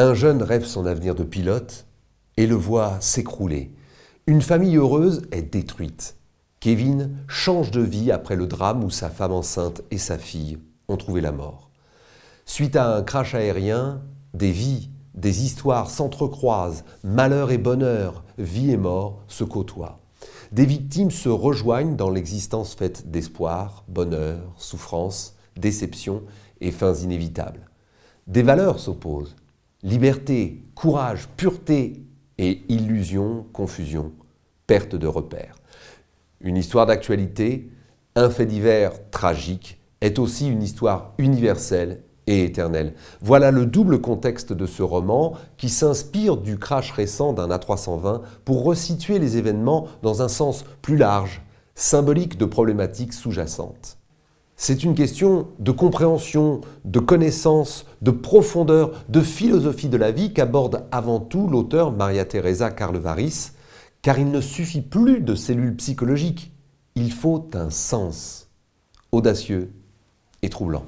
Un jeune rêve son avenir de pilote et le voit s'écrouler. Une famille heureuse est détruite. Kevin change de vie après le drame où sa femme enceinte et sa fille ont trouvé la mort. Suite à un crash aérien, des vies, des histoires s'entrecroisent, malheur et bonheur, vie et mort se côtoient. Des victimes se rejoignent dans l'existence faite d'espoir, bonheur, souffrance, déception et fins inévitables. Des valeurs s'opposent, Liberté, courage, pureté et illusion, confusion, perte de repères. Une histoire d'actualité, un fait divers tragique, est aussi une histoire universelle et éternelle. Voilà le double contexte de ce roman qui s'inspire du crash récent d'un A320 pour resituer les événements dans un sens plus large, symbolique de problématiques sous-jacentes. C'est une question de compréhension, de connaissance, de profondeur, de philosophie de la vie qu'aborde avant tout l'auteur Maria Teresa Carlevaris, car il ne suffit plus de cellules psychologiques, il faut un sens audacieux et troublant.